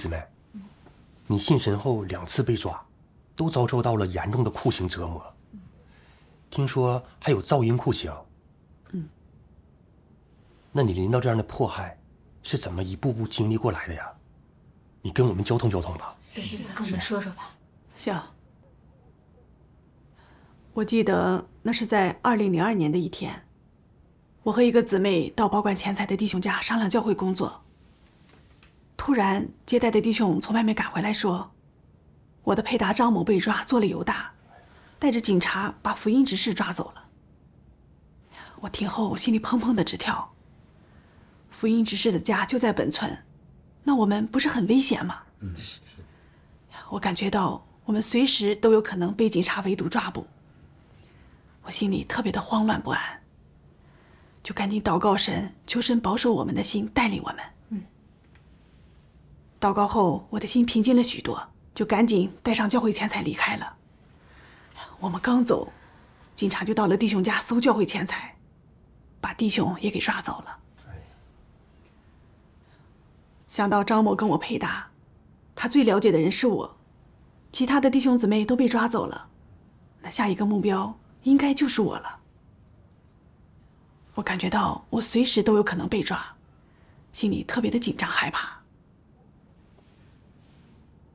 姊妹，你信神后两次被抓，都遭受到了严重的酷刑折磨，听说还有噪音酷刑。嗯。那你临到这样的迫害，是怎么一步步经历过来的呀？你跟我们交通交通吧，跟我们说说吧。行。我记得那是在二零零二年的一天，我和一个姊妹到保管钱财的弟兄家商量教会工作。突然，接待的弟兄从外面赶回来，说：“我的配搭张某被抓，做了犹大，带着警察把福音执事抓走了。”我听后心里砰砰的直跳。福音执事的家就在本村，那我们不是很危险吗？嗯，是是。我感觉到我们随时都有可能被警察围堵抓捕，我心里特别的慌乱不安，就赶紧祷告神，求神保守我们的心，带领我们。祷告后，我的心平静了许多，就赶紧带上教会钱财离开了。我们刚走，警察就到了弟兄家搜教会钱财，把弟兄也给抓走了。想到张某跟我配搭，他最了解的人是我，其他的弟兄姊妹都被抓走了，那下一个目标应该就是我了。我感觉到我随时都有可能被抓，心里特别的紧张害怕。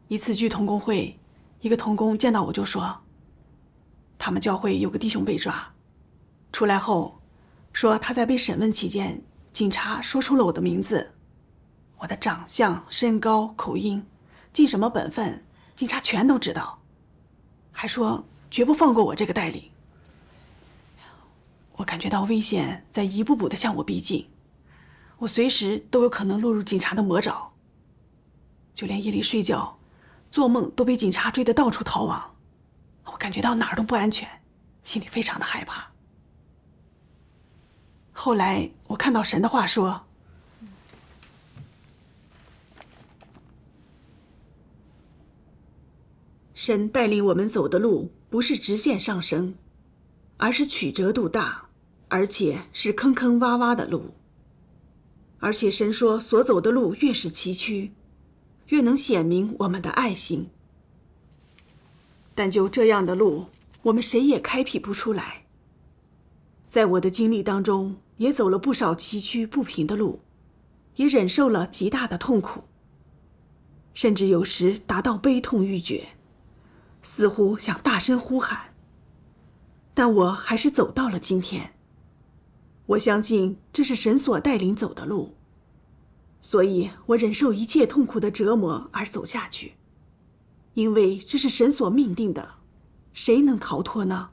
一次去童工会，一个童工见到我就说：“他们教会有个弟兄被抓，出来后，说他在被审问期间，警察说出了我的名字，我的长相、身高、口音、尽什么本分，警察全都知道，还说绝不放过我这个带领。”我感觉到危险在一步步的向我逼近，我随时都有可能落入警察的魔爪。就连夜里睡觉。做梦都被警察追的到处逃亡，我感觉到哪儿都不安全，心里非常的害怕。后来我看到神的话说，神带领我们走的路不是直线上升，而是曲折度大，而且是坑坑洼洼的路。而且神说，所走的路越是崎岖。越能显明我们的爱心，但就这样的路，我们谁也开辟不出来。在我的经历当中，也走了不少崎岖不平的路，也忍受了极大的痛苦，甚至有时达到悲痛欲绝，似乎想大声呼喊，但我还是走到了今天。我相信这是神所带领走的路。所以我忍受一切痛苦的折磨而走下去，因为这是神所命定的，谁能逃脱呢？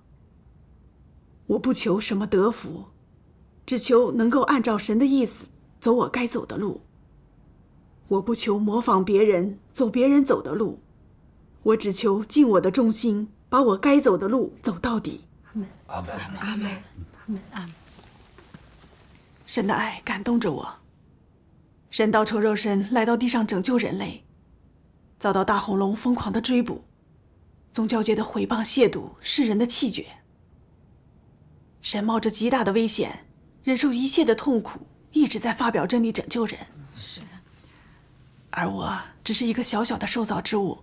我不求什么德福，只求能够按照神的意思走我该走的路。我不求模仿别人走别人走的路，我只求尽我的忠心，把我该走的路走到底。阿门。阿门。阿门。阿门。阿门。神的爱感动着我。神刀仇肉身，来到地上拯救人类，遭到大红龙疯狂的追捕，宗教界的毁谤亵渎，世人的气绝。神冒着极大的危险，忍受一切的痛苦，一直在发表真理拯救人。是。而我只是一个小小的受造之物。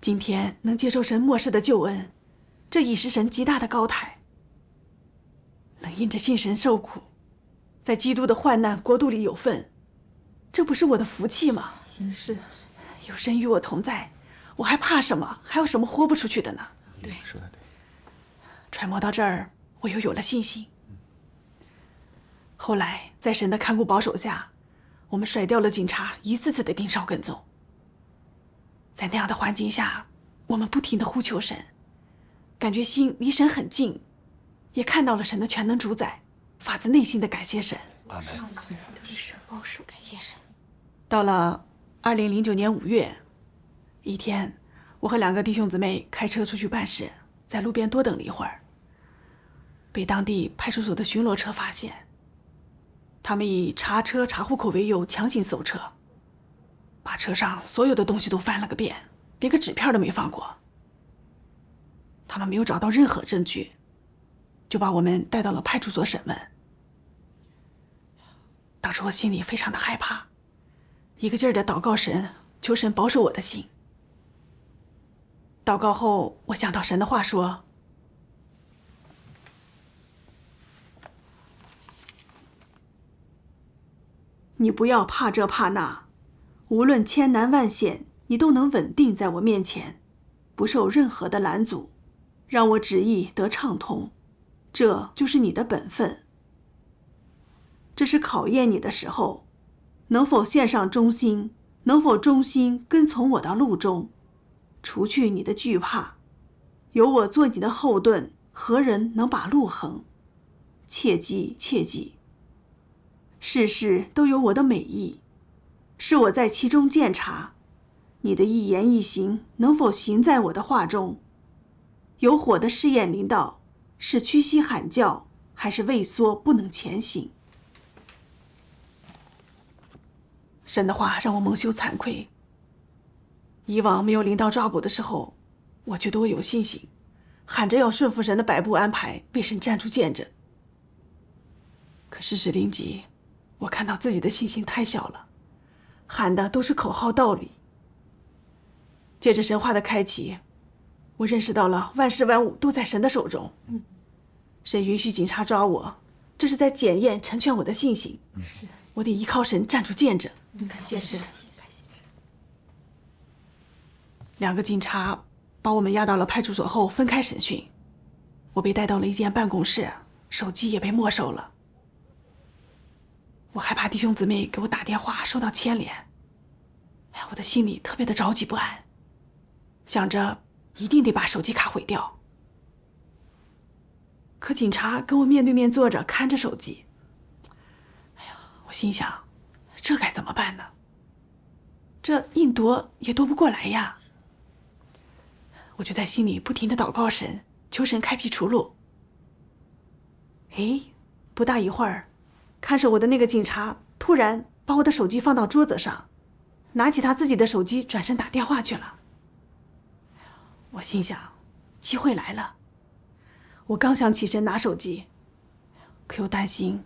今天能接受神末世的救恩，这已是神极大的高抬。能因着信神受苦，在基督的患难国度里有份。这不是我的福气吗？真是，有神与我同在，我还怕什么？还有什么豁不出去的呢？对，说的对。揣摩到这儿，我又有了信心。后来在神的看顾保守下，我们甩掉了警察一次次的盯梢跟踪。在那样的环境下，我们不停的呼求神，感觉心离神很近，也看到了神的全能主宰，发自内心的感谢神。阿门。都是神保守，感谢神。到了二零零九年五月，一天，我和两个弟兄姊妹开车出去办事，在路边多等了一会儿。被当地派出所的巡逻车发现，他们以查车、查户口为由强行搜车，把车上所有的东西都翻了个遍，连个纸片都没放过。他们没有找到任何证据，就把我们带到了派出所审问。当时我心里非常的害怕。一个劲儿的祷告神，求神保守我的心。祷告后，我想到神的话说：“你不要怕这怕那，无论千难万险，你都能稳定在我面前，不受任何的拦阻，让我旨意得畅通，这就是你的本分。这是考验你的时候。”能否献上忠心？能否忠心跟从我到路中？除去你的惧怕，有我做你的后盾，何人能把路横？切记，切记。事事都有我的美意，是我在其中鉴察。你的一言一行能否行在我的话中？有火的试验临到，是屈膝喊叫，还是畏缩不能前行？神的话让我蒙羞惭愧。以往没有领导抓捕的时候，我觉得我有信心，喊着要顺服神的摆布安排，为神站出见证。可事事临急，我看到自己的信心太小了，喊的都是口号道理。借着神话的开启，我认识到了万事万物都在神的手中。神允许警察抓我，这是在检验成全我的信心。是。我得依靠神站出见证。感谢神。两个警察把我们押到了派出所后分开审讯，我被带到了一间办公室，手机也被没收了。我害怕弟兄姊妹给我打电话受到牵连，哎，我的心里特别的着急不安，想着一定得把手机卡毁掉。可警察跟我面对面坐着看着手机。心想，这该怎么办呢？这硬夺也夺不过来呀。我就在心里不停的祷告神，求神开辟出路。哎，不大一会儿，看守我的那个警察突然把我的手机放到桌子上，拿起他自己的手机转身打电话去了。我心想，机会来了。我刚想起身拿手机，可又担心。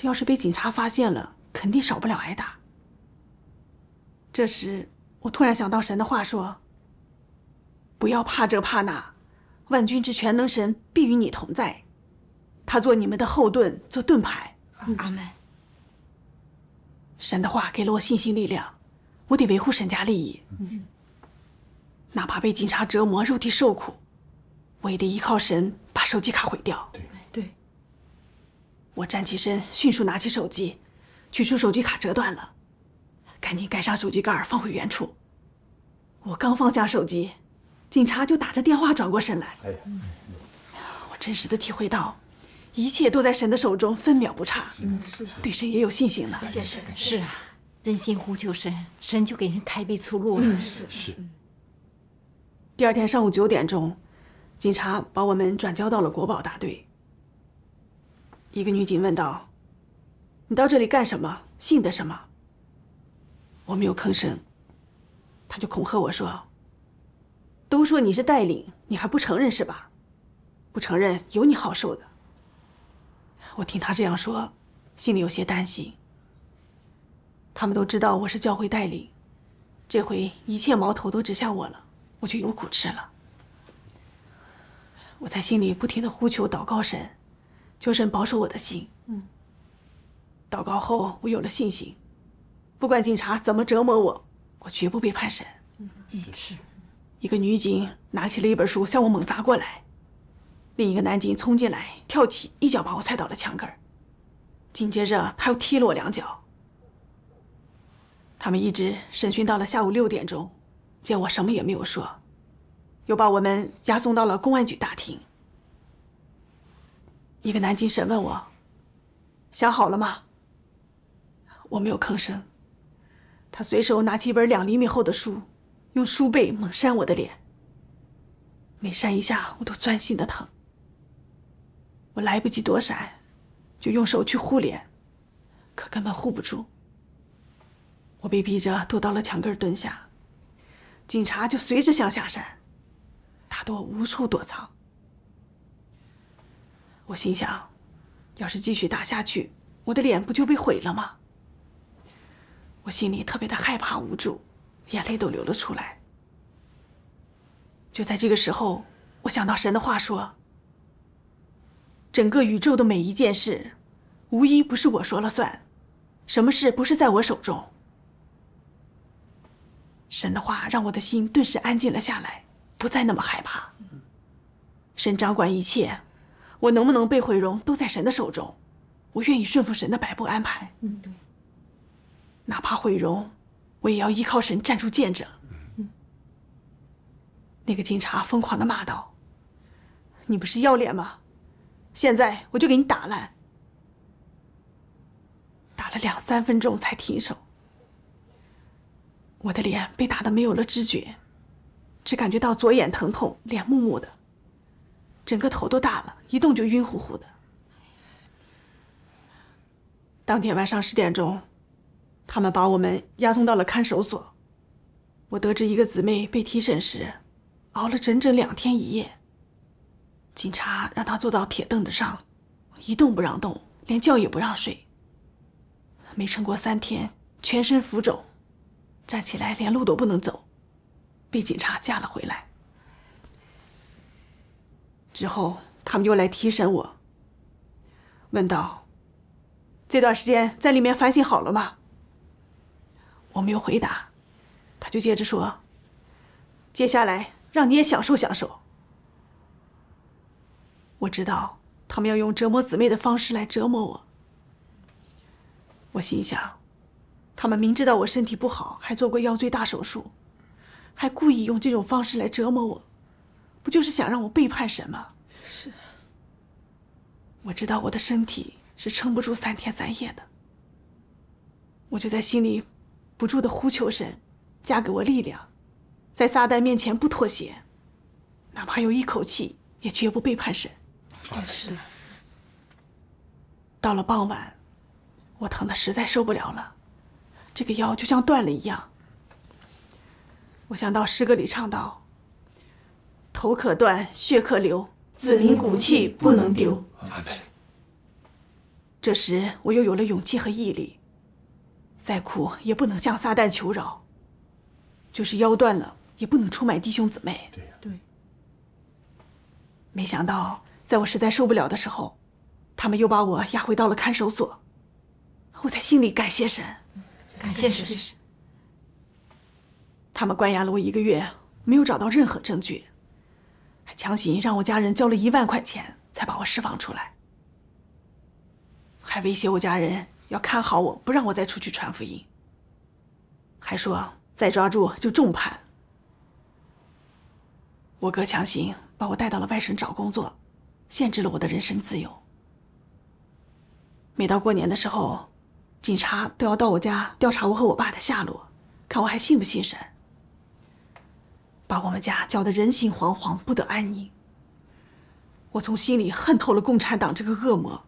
这要是被警察发现了，肯定少不了挨打。这时，我突然想到神的话说：“不要怕这怕那，万军之全能神必与你同在，他做你们的后盾，做盾牌。”阿门。神的话给了我信心力量，我得维护沈家利益，哪怕被警察折磨、肉体受苦，我也得依靠神把手机卡毁掉。我站起身，迅速拿起手机，取出手机卡，折断了，赶紧盖上手机盖，放回原处。我刚放下手机，警察就打着电话转过身来。我真实的体会到，一切都在神的手中，分秒不差。是对神也有信心了。谢谢是啊，真心呼求神，神就给人开辟出路了。嗯是是。第二天上午九点钟，警察把我们转交到了国保大队。一个女警问道：“你到这里干什么？信的什么？”我没有吭声。他就恐吓我说：“都说你是带领，你还不承认是吧？不承认有你好受的。”我听他这样说，心里有些担心。他们都知道我是教会带领，这回一切矛头都指向我了，我就有苦吃了。我在心里不停的呼求、祷告神。求神保守我的心。嗯。祷告后，我有了信心。不管警察怎么折磨我，我绝不被判审。是。一个女警拿起了一本书向我猛砸过来，另一个男警冲进来，跳起一脚把我踹倒了墙根儿，紧接着他又踢了我两脚。他们一直审讯到了下午六点钟，见我什么也没有说，又把我们押送到了公安局大厅。一个南京审问我，想好了吗？我没有吭声。他随手拿起一本两厘米厚的书，用书背猛扇我的脸。每扇一下，我都钻心的疼。我来不及躲闪，就用手去护脸，可根本护不住。我被逼着躲到了墙根蹲下，警察就随着向下山，得我无处躲藏。我心想，要是继续打下去，我的脸不就被毁了吗？我心里特别的害怕、无助，眼泪都流了出来。就在这个时候，我想到神的话说：“整个宇宙的每一件事，无一不是我说了算，什么事不是在我手中？”神的话让我的心顿时安静了下来，不再那么害怕。神掌管一切。我能不能被毁容都在神的手中，我愿意顺服神的摆布安排。嗯，对。哪怕毁容，我也要依靠神站住见证。那个警察疯狂的骂道：“你不是要脸吗？现在我就给你打烂。”打了两三分钟才停手。我的脸被打的没有了知觉，只感觉到左眼疼痛，脸木木的。整个头都大了，一动就晕乎乎的。当天晚上十点钟，他们把我们押送到了看守所。我得知一个姊妹被提审时，熬了整整两天一夜。警察让她坐到铁凳子上，一动不让动，连觉也不让睡。没撑过三天，全身浮肿，站起来连路都不能走，被警察架了回来。之后，他们又来提审我，问道：“这段时间在里面反省好了吗？”我没有回答，他就接着说：“接下来让你也享受享受。”我知道他们要用折磨姊妹的方式来折磨我，我心想：他们明知道我身体不好，还做过腰椎大手术，还故意用这种方式来折磨我。不就是想让我背叛神吗？是。我知道我的身体是撑不住三天三夜的，我就在心里不住的呼求神，加给我力量，在撒旦面前不妥协，哪怕有一口气，也绝不背叛神。但是的。到了傍晚，我疼的实在受不了了，这个腰就像断了一样。我想到诗歌里唱道。头可断，血可流，子民骨气不能丢。安排。这时，我又有了勇气和毅力，再苦也不能向撒旦求饶，就是腰断了，也不能出卖弟兄姊妹。对。对。没想到，在我实在受不了的时候，他们又把我押回到了看守所。我在心里感谢神，感谢神。他们关押了我一个月，没有找到任何证据。还强行让我家人交了一万块钱，才把我释放出来。还威胁我家人要看好我，不让我再出去传福音。还说再抓住就重判。我哥强行把我带到了外省找工作，限制了我的人身自由。每到过年的时候，警察都要到我家调查我和我爸的下落，看我还信不信神。把我们家搅得人心惶惶，不得安宁。我从心里恨透了共产党这个恶魔。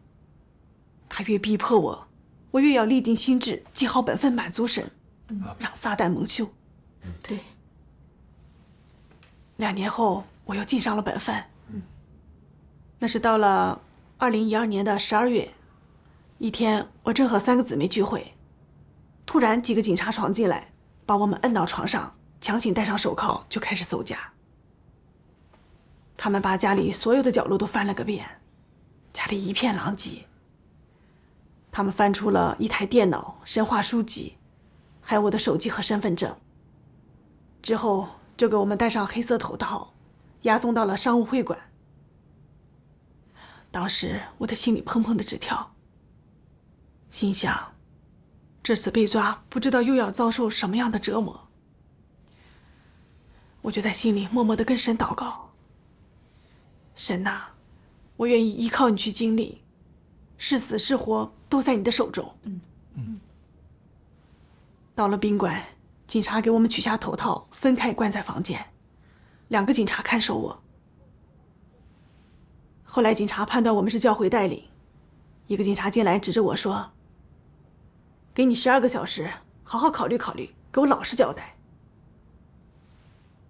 他越逼迫我，我越要立定心志，尽好本分，满足神，让撒旦蒙羞。对。两年后，我又尽上了本分。那是到了二零一二年的十二月，一天，我正和三个姊妹聚会，突然几个警察闯进来，把我们摁到床上。强行戴上手铐就开始搜家。他们把家里所有的角落都翻了个遍，家里一片狼藉。他们翻出了一台电脑、神话书籍，还有我的手机和身份证。之后就给我们戴上黑色头套，押送到了商务会馆。当时我的心里砰砰的直跳，心想：这次被抓，不知道又要遭受什么样的折磨。我就在心里默默的跟神祷告。神呐，我愿意依靠你去经历，是死是活都在你的手中。嗯嗯。到了宾馆，警察给我们取下头套，分开关在房间，两个警察看守我。后来警察判断我们是教会带领，一个警察进来指着我说：“给你十二个小时，好好考虑考虑，给我老实交代。”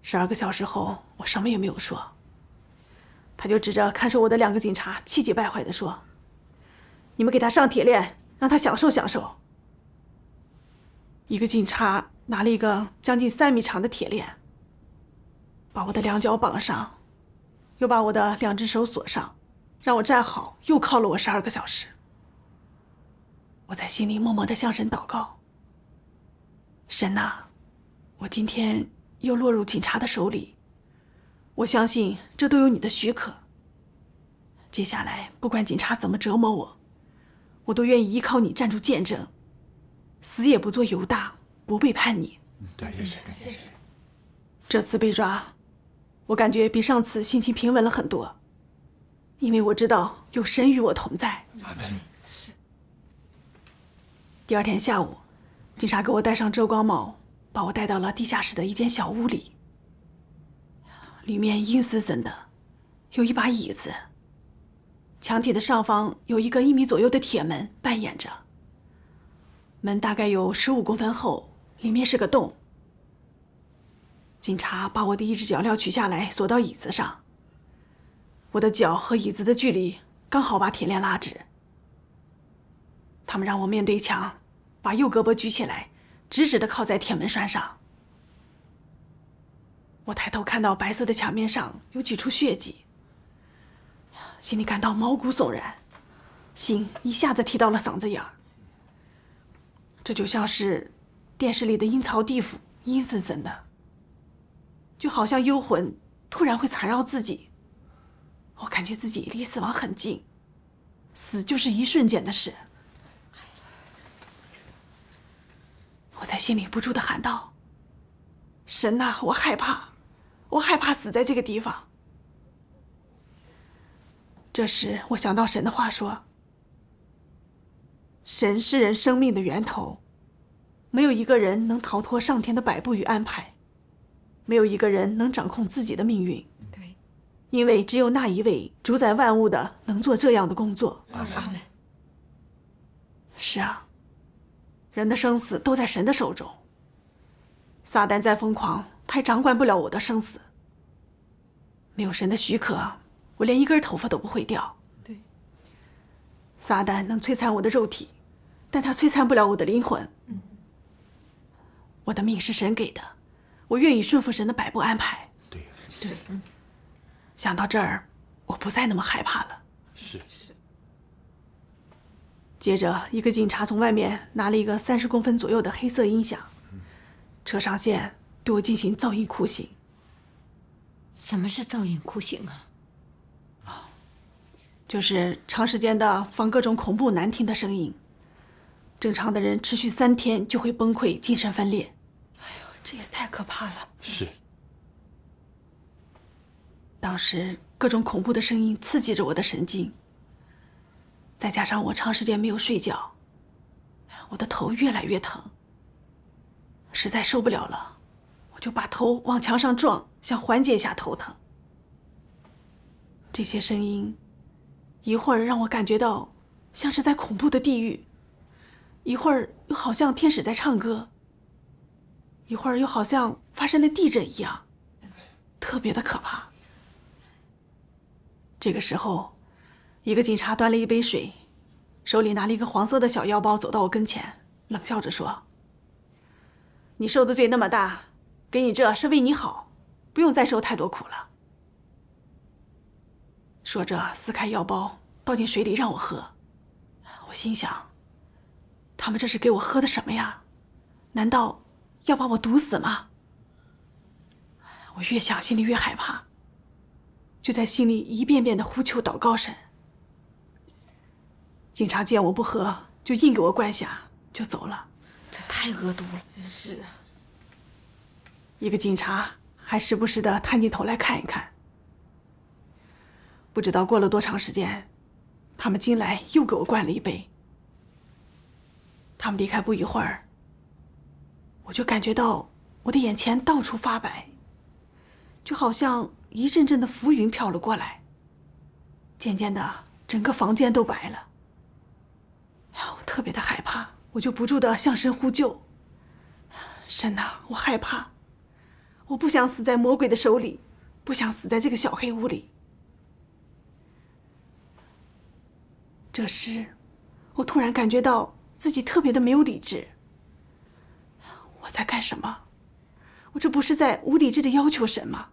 十二个小时后，我什么也没有说。他就指着看守我的两个警察，气急败坏的说：“你们给他上铁链，让他享受享受。”一个警察拿了一个将近三米长的铁链，把我的两脚绑上，又把我的两只手锁上，让我站好，又铐了我十二个小时。我在心里默默的向神祷告：“神呐，我今天……”又落入警察的手里，我相信这都有你的许可。接下来不管警察怎么折磨我，我都愿意依靠你站住见证，死也不做犹大，不背叛你。对，谢谢，谢谢。这次被抓，我感觉比上次心情平稳了很多，因为我知道有神与我同在。麻烦你，是。第二天下午，警察给我戴上遮光帽。把我带到了地下室的一间小屋里，里面阴森森的，有一把椅子。墙体的上方有一个一米左右的铁门扮演着，门大概有十五公分厚，里面是个洞。警察把我的一只脚镣取下来，锁到椅子上。我的脚和椅子的距离刚好把铁链拉直。他们让我面对墙，把右胳膊举起来。直直的靠在铁门栓上。我抬头看到白色的墙面上有几处血迹，心里感到毛骨悚然，心一下子提到了嗓子眼儿。这就像是电视里的阴曹地府，阴森森的，就好像幽魂突然会缠绕自己。我感觉自己离死亡很近，死就是一瞬间的事。我在心里不住的喊道：“神呐，我害怕，我害怕死在这个地方。”这时，我想到神的话说：“神是人生命的源头，没有一个人能逃脱上天的摆布与安排，没有一个人能掌控自己的命运。”对，因为只有那一位主宰万物的能做这样的工作。阿门。是啊。人的生死都在神的手中。撒旦再疯狂，他也掌管不了我的生死。没有神的许可，我连一根头发都不会掉。对。撒旦能摧残我的肉体，但他摧残不了我的灵魂。我的命是神给的，我愿意顺服神的摆布安排。对呀，想到这儿，我不再那么害怕了。是。接着，一个警察从外面拿了一个三十公分左右的黑色音响，扯上线对我进行噪音酷刑。什么是噪音酷刑啊？啊，就是长时间的放各种恐怖难听的声音，正常的人持续三天就会崩溃、精神分裂。哎呦，这也太可怕了！是。当时各种恐怖的声音刺激着我的神经。再加上我长时间没有睡觉，我的头越来越疼，实在受不了了，我就把头往墙上撞，想缓解一下头疼。这些声音，一会儿让我感觉到像是在恐怖的地狱，一会儿又好像天使在唱歌，一会儿又好像发生了地震一样，特别的可怕。这个时候。一个警察端了一杯水，手里拿了一个黄色的小药包，走到我跟前，冷笑着说：“你受的罪那么大，给你这是为你好，不用再受太多苦了。”说着撕开药包，倒进水里让我喝。我心想：“他们这是给我喝的什么呀？难道要把我毒死吗？”我越想心里越害怕，就在心里一遍遍的呼求、祷告神。警察见我不喝，就硬给我灌下，就走了。这太恶毒了，真是！一个警察还时不时的探进头来看一看。不知道过了多长时间，他们进来又给我灌了一杯。他们离开不一会儿，我就感觉到我的眼前到处发白，就好像一阵阵的浮云飘了过来。渐渐的，整个房间都白了。我特别的害怕，我就不住的向神呼救。神呐，我害怕，我不想死在魔鬼的手里，不想死在这个小黑屋里。这时，我突然感觉到自己特别的没有理智。我在干什么？我这不是在无理智的要求神吗？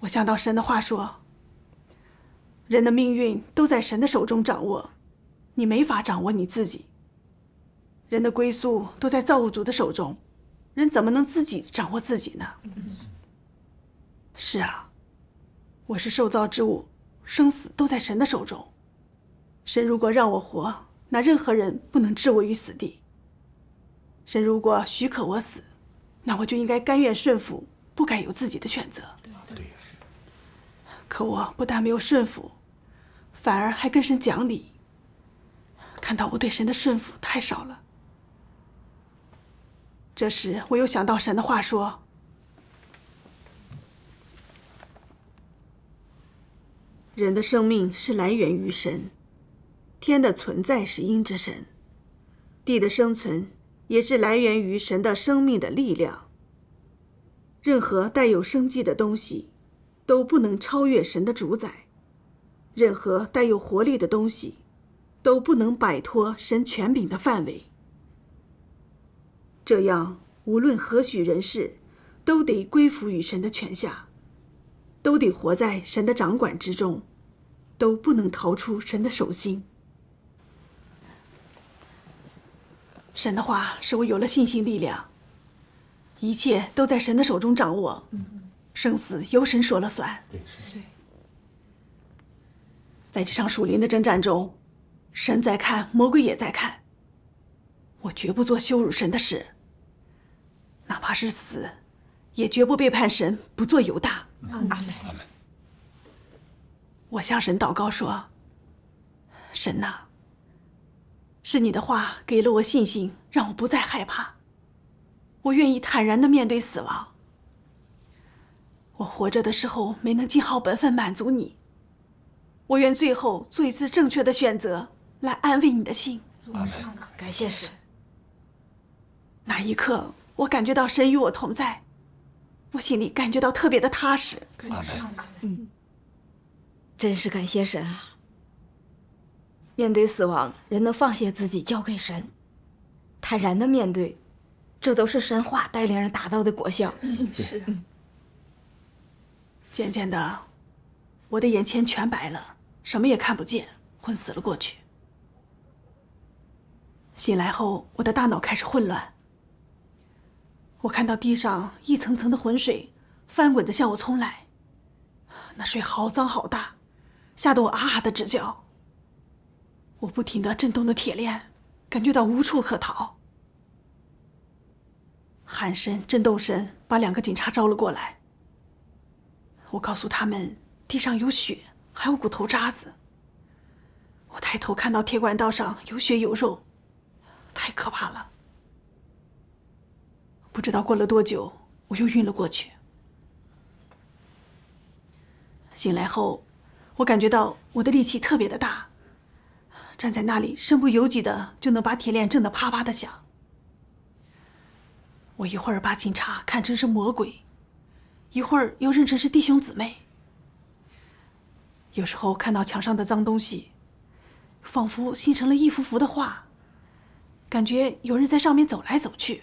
我想到神的话说。人的命运都在神的手中掌握，你没法掌握你自己。人的归宿都在造物主的手中，人怎么能自己掌握自己呢？是啊，我是受造之物，生死都在神的手中。神如果让我活，那任何人不能置我于死地。神如果许可我死，那我就应该甘愿顺服，不该有自己的选择。对啊，对可我不但没有顺服。反而还跟神讲理。看到我对神的顺服太少了。这时我又想到神的话说：“人的生命是来源于神，天的存在是因着神，地的生存也是来源于神的生命的力量。任何带有生机的东西，都不能超越神的主宰。”任何带有活力的东西，都不能摆脱神权柄的范围。这样，无论何许人世，都得归服于神的权下，都得活在神的掌管之中，都不能逃出神的手心。神的话使我有了信心力量。一切都在神的手中掌握，生死由神说了算。对，是在这场属灵的征战中，神在看，魔鬼也在看。我绝不做羞辱神的事，哪怕是死，也绝不背叛神，不做犹大。阿门。我向神祷告说：“神呐。是你的话给了我信心，让我不再害怕。我愿意坦然的面对死亡。我活着的时候没能尽好本分，满足你。”我愿最后做一次正确的选择，来安慰你的心。感谢神。那一刻我感觉到神与我同在，我心里感觉到特别的踏实。嗯，真是感谢神啊！面对死亡，人能放下自己，交给神，坦然的面对，这都是神话带领人达到的果效。是。渐渐的，我的眼前全白了。什么也看不见，昏死了过去。醒来后，我的大脑开始混乱。我看到地上一层层的浑水翻滚着向我冲来，那水好脏好大，吓得我啊啊的直叫。我不停的震动着铁链，感觉到无处可逃。喊声、震动声把两个警察招了过来。我告诉他们，地上有血。还有骨头渣子。我抬头看到铁管道上有血有肉，太可怕了。不知道过了多久，我又晕了过去。醒来后，我感觉到我的力气特别的大，站在那里身不由己的就能把铁链震得啪啪的响。我一会儿把警察看成是魔鬼，一会儿又认成是弟兄姊妹。有时候看到墙上的脏东西，仿佛形成了一幅幅的画，感觉有人在上面走来走去。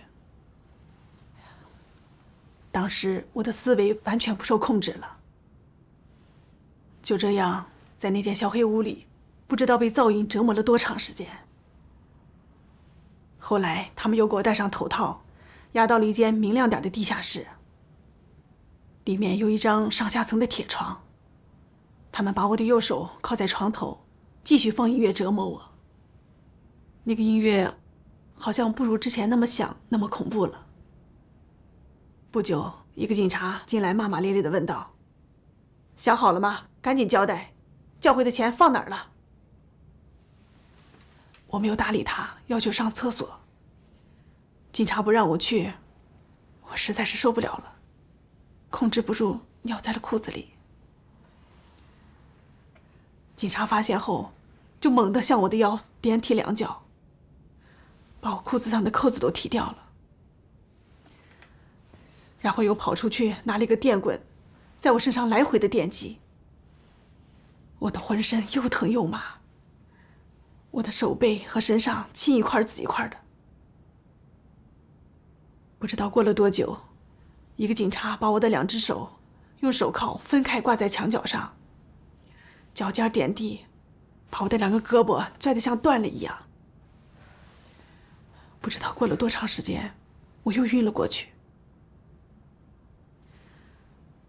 当时我的思维完全不受控制了。就这样，在那间小黑屋里，不知道被噪音折磨了多长时间。后来他们又给我戴上头套，押到了一间明亮点的地下室，里面有一张上下层的铁床。他们把我的右手靠在床头，继续放音乐折磨我。那个音乐好像不如之前那么响，那么恐怖了。不久，一个警察进来，骂骂咧咧的问道：“想好了吗？赶紧交代，教会的钱放哪儿了？”我没有搭理他，要求上厕所。警察不让我去，我实在是受不了了，控制不住，尿在了裤子里。警察发现后，就猛地向我的腰连踢两脚，把我裤子上的扣子都踢掉了。然后又跑出去拿了一个电棍，在我身上来回的电击。我的浑身又疼又麻，我的手背和身上青一块紫一块的。不知道过了多久，一个警察把我的两只手用手铐分开挂在墙角上。脚尖点地，把我的两个胳膊拽得像断了一样。不知道过了多长时间，我又晕了过去。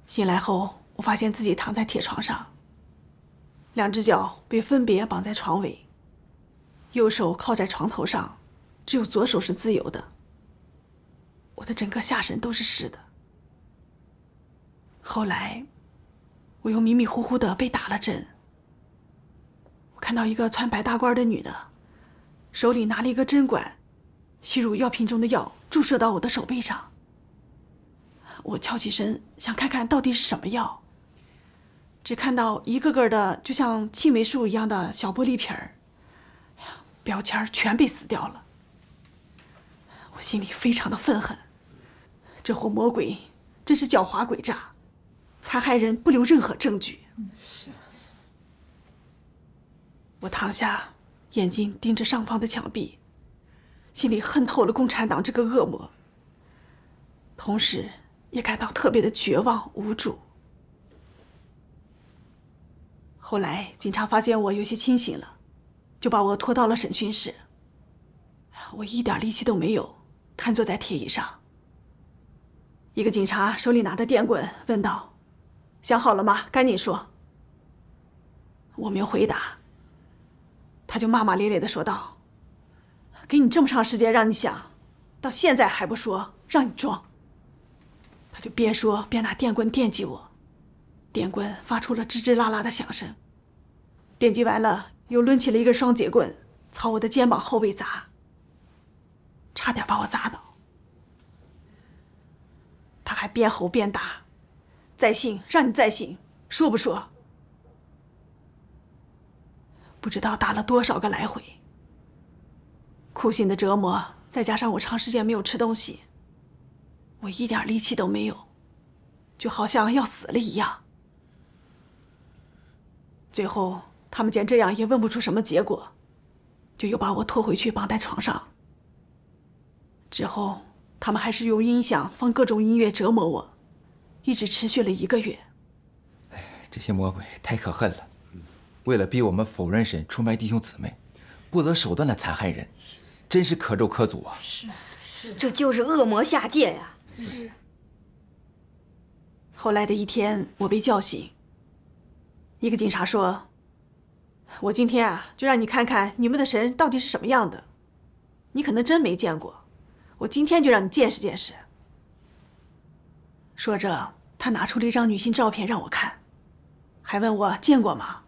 醒来后，我发现自己躺在铁床上，两只脚被分别绑在床尾，右手靠在床头上，只有左手是自由的。我的整个下身都是湿的。后来。我又迷迷糊糊的被打了针。我看到一个穿白大褂的女的，手里拿了一个针管，吸入药瓶中的药注射到我的手背上。我翘起身想看看到底是什么药，只看到一个个的就像青霉素一样的小玻璃瓶儿，标签全被撕掉了。我心里非常的愤恨，这伙魔鬼真是狡猾诡诈。残害人不留任何证据，我躺下，眼睛盯着上方的墙壁，心里恨透了共产党这个恶魔。同时，也感到特别的绝望无助。后来，警察发现我有些清醒了，就把我拖到了审讯室。我一点力气都没有，瘫坐在铁椅上。一个警察手里拿着电棍，问道。想好了吗？赶紧说。我没有回答，他就骂骂咧咧的说道：“给你这么长时间让你想，到现在还不说，让你装。”他就边说边拿电棍电击我，电棍发出了吱吱啦啦的响声，电击完了又抡起了一个双节棍，朝我的肩膀后背砸，差点把我砸倒。他还边吼边打。再信，让你再信，说不说？不知道打了多少个来回，哭醒的折磨，再加上我长时间没有吃东西，我一点力气都没有，就好像要死了一样。最后，他们见这样也问不出什么结果，就又把我拖回去绑在床上。之后，他们还是用音响放各种音乐折磨我。一直持续了一个月，哎，这些魔鬼太可恨了！为了逼我们否认神，出卖弟兄姊妹，不择手段的残害人，真是可咒可诅啊！是是，这就是恶魔下界呀！是。后来的一天，我被叫醒，一个警察说：“我今天啊，就让你看看你们的神到底是什么样的，你可能真没见过，我今天就让你见识见识。”说着，他拿出了一张女性照片让我看，还问我见过吗？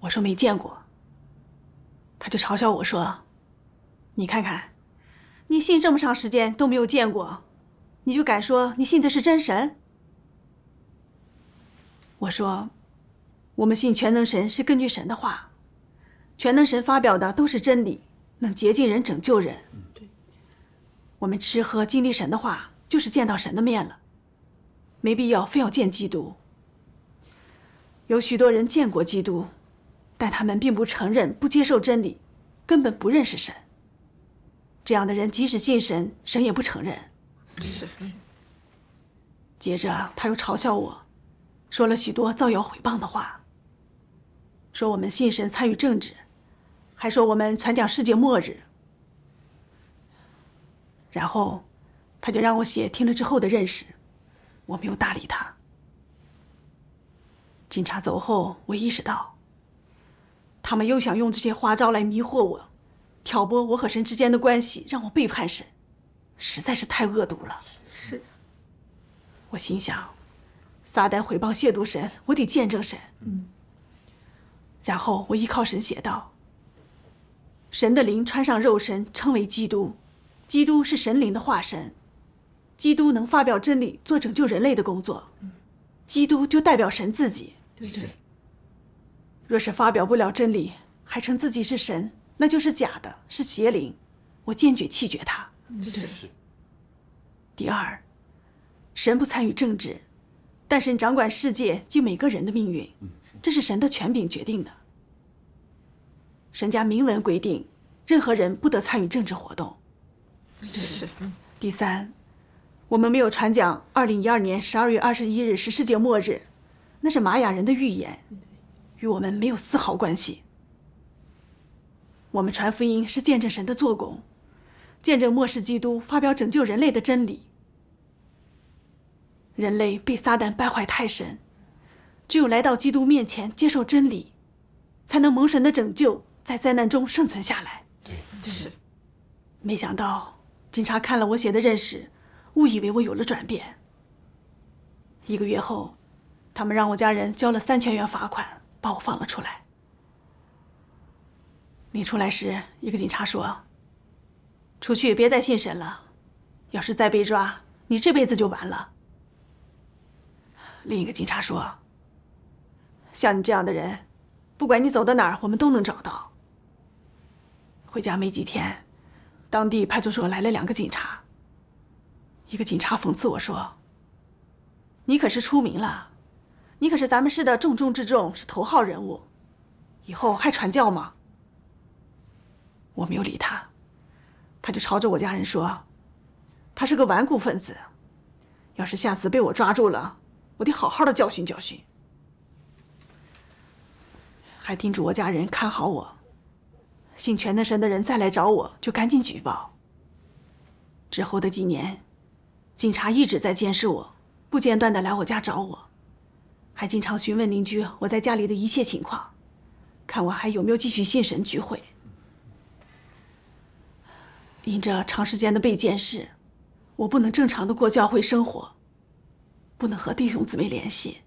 我说没见过。他就嘲笑我说：“你看看，你信这么长时间都没有见过，你就敢说你信的是真神？”我说：“我们信全能神是根据神的话，全能神发表的都是真理，能洁净人、拯救人。我们吃喝经历神的话。”就是见到神的面了，没必要非要见基督。有许多人见过基督，但他们并不承认、不接受真理，根本不认识神。这样的人即使信神，神也不承认。是。接着他又嘲笑我，说了许多造谣毁谤的话，说我们信神参与政治，还说我们传讲世界末日。然后。他就让我写听了之后的认识，我没有搭理他。警察走后，我意识到，他们又想用这些花招来迷惑我，挑拨我和神之间的关系，让我背叛神，实在是太恶毒了。是。我心想，撒旦毁谤亵渎神，我得见证神。嗯。然后我依靠神写道：“神的灵穿上肉身，称为基督，基督是神灵的化身。”基督能发表真理，做拯救人类的工作，基督就代表神自己，对对？若是发表不了真理，还称自己是神，那就是假的，是邪灵，我坚决弃绝他。是是。第二，神不参与政治，但神掌管世界及每个人的命运，这是神的权柄决定的。神家明文规定，任何人不得参与政治活动。是。第三。我们没有传讲，二零一二年十二月二十一日是世界末日，那是玛雅人的预言，与我们没有丝毫关系。我们传福音是见证神的做工，见证末世基督发表拯救人类的真理。人类被撒旦败坏太深，只有来到基督面前接受真理，才能蒙神的拯救，在灾难中生存下来。是。没想到警察看了我写的认识。误以为我有了转变。一个月后，他们让我家人交了三千元罚款，把我放了出来。你出来时，一个警察说：“出去别再信神了，要是再被抓，你这辈子就完了。”另一个警察说：“像你这样的人，不管你走到哪儿，我们都能找到。”回家没几天，当地派出所来了两个警察。一个警察讽刺我说：“你可是出名了，你可是咱们市的重中之重，是头号人物，以后还传教吗？”我没有理他，他就朝着我家人说：“他是个顽固分子，要是下次被我抓住了，我得好好的教训教训。”还叮嘱我家人看好我，姓全的神的人再来找我，就赶紧举报。之后的几年。警察一直在监视我，不间断的来我家找我，还经常询问邻居我在家里的一切情况，看我还有没有继续信神聚会。因着长时间的被监视，我不能正常的过教会生活，不能和弟兄姊妹联系，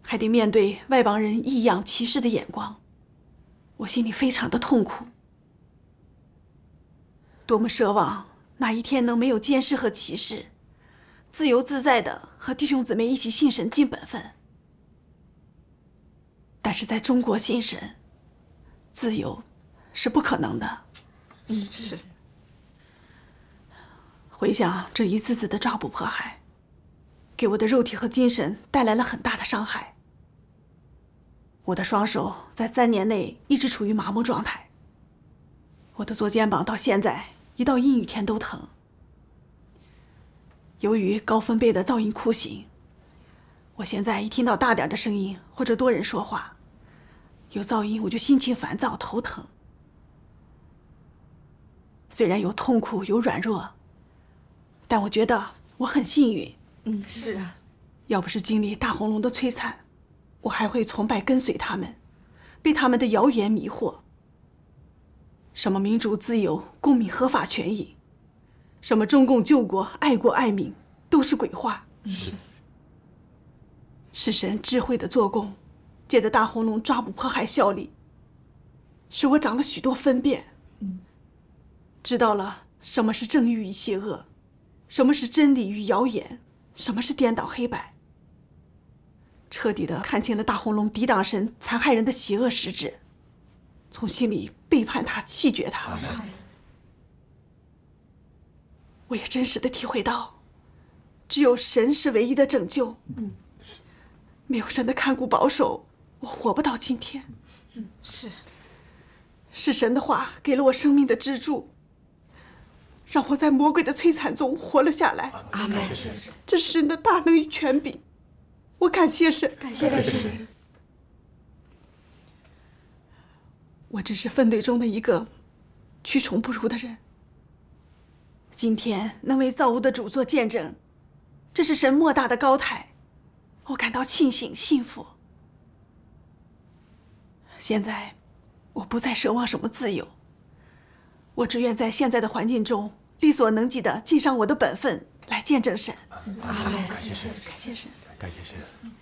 还得面对外邦人异样歧视的眼光，我心里非常的痛苦。多么奢望！哪一天能没有监视和歧视，自由自在的和弟兄姊妹一起信神尽本分？但是在中国信神，自由是不可能的。是。回想这一次次的抓捕迫害，给我的肉体和精神带来了很大的伤害。我的双手在三年内一直处于麻木状态。我的左肩膀到现在。一到阴雨天都疼。由于高分贝的噪音哭醒，我现在一听到大点的声音或者多人说话，有噪音我就心情烦躁、头疼。虽然有痛苦、有软弱，但我觉得我很幸运。嗯，是啊，要不是经历大红龙的摧残，我还会崇拜、跟随他们，被他们的谣言迷惑。什么民主自由、公民合法权益，什么中共救国、爱国爱民，都是鬼话。是神智慧的做工，借着大红龙抓捕迫害效力，使我长了许多分辨。知道了什么是正义与邪恶，什么是真理与谣言，什么是颠倒黑白，彻底的看清了大红龙抵挡神、残害人的邪恶实质。从心里背叛他、弃绝他。我也真实的体会到，只有神是唯一的拯救。嗯，是。没有神的看顾保守，我活不到今天。嗯，是。是神的话给了我生命的支柱，让我在魔鬼的摧残中活了下来。阿妹，这是神的大能与权柄，我感谢神。感谢神。我只是分队中的一个驱虫不如的人。今天能为造物的主做见证，这是神莫大的高抬，我感到庆幸幸福。现在，我不再奢望什么自由，我只愿在现在的环境中，力所能及的尽上我的本分，来见证神。啊，感谢神，感谢神，感谢神。